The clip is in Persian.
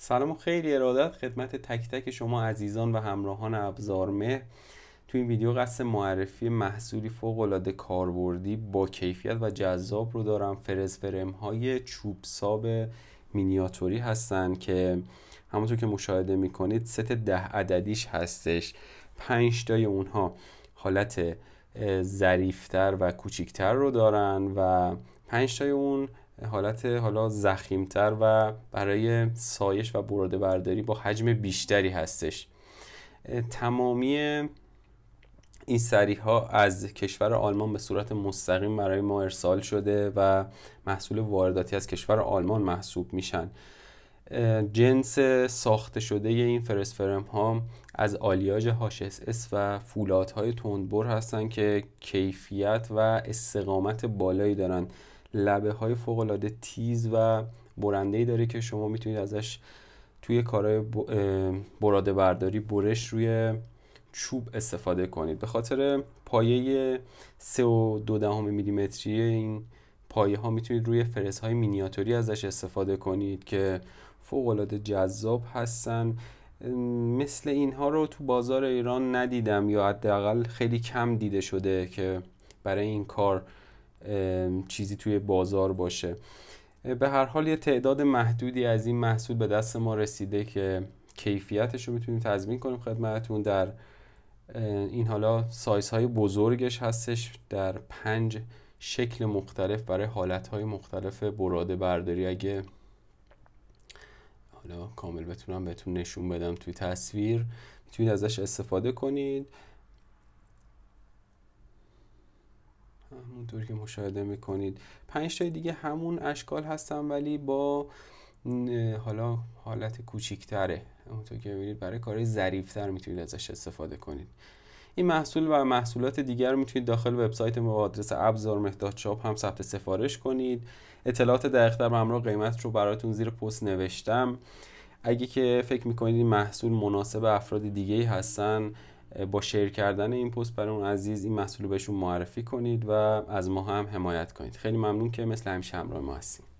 سلام و خیلی ارادت خدمت تک تک شما عزیزان و همراهان ابزارمه تو این ویدیو قصد معرفی محصولی فوقالعاده کاربردی با کیفیت و جذاب رو دارم فرز فرم های چوبساب مینیاتوری هستن که همونطور که مشاهده میکنید ست ده عددیش هستش پنج تای اونها حالت ظریفتر و کوچیکتر رو دارن و پنج تای اون حالت حالا زخیمتر و برای سایش و براده برداری با حجم بیشتری هستش تمامی این سری ها از کشور آلمان به صورت مستقیم برای ما ارسال شده و محصول وارداتی از کشور آلمان محسوب میشن جنس ساخته شده این فرسفرم ها از آلیاژ اس و فولادهای های تندبر هستند که کیفیت و استقامت بالایی دارند لبه های فوق العاده تیز و برنده ای داره که شما میتونید ازش توی کارهای براده برداری برش روی چوب استفاده کنید به خاطر پایه 3 و 2 دهم میلیمتری این پایه ها میتونید روی فرس های مینیاتوری ازش استفاده کنید که فوق العاده جذاب هستن مثل اینها رو تو بازار ایران ندیدم یا حداقل خیلی کم دیده شده که برای این کار چیزی توی بازار باشه به هر حال یه تعداد محدودی از این محصول به دست ما رسیده که کیفیتش رو میتونیم تضمین کنیم خدمتون در این حالا سایز های بزرگش هستش در پنج شکل مختلف برای حالت های مختلف براده برداری اگه حالا کامل بتونم بهتون نشون بدم توی تصویر میتونید ازش استفاده کنید همونطور که مشاهده میکنید پنج تا دیگه همون اشکال هستن ولی با حالا حالت کوچیکتره همونطور که ببینید برای کارهای ظریفتر میتونید ازش استفاده کنید این محصول و محصولات دیگر میتونید داخل وبسایت ما با آدرس ابزار مهداد چاپ هم ثبت سفارش کنید اطلاعات دقیق در همراه قیمت رو براتون زیر پست نوشتم اگه که فکر میکنید این محصول مناسب افراد دیگه ای هستن با شیر کردن این پست برای اون عزیز این محصول بهشون معرفی کنید و از ما هم حمایت کنید خیلی ممنون که مثل همیشه همراه ما هستیم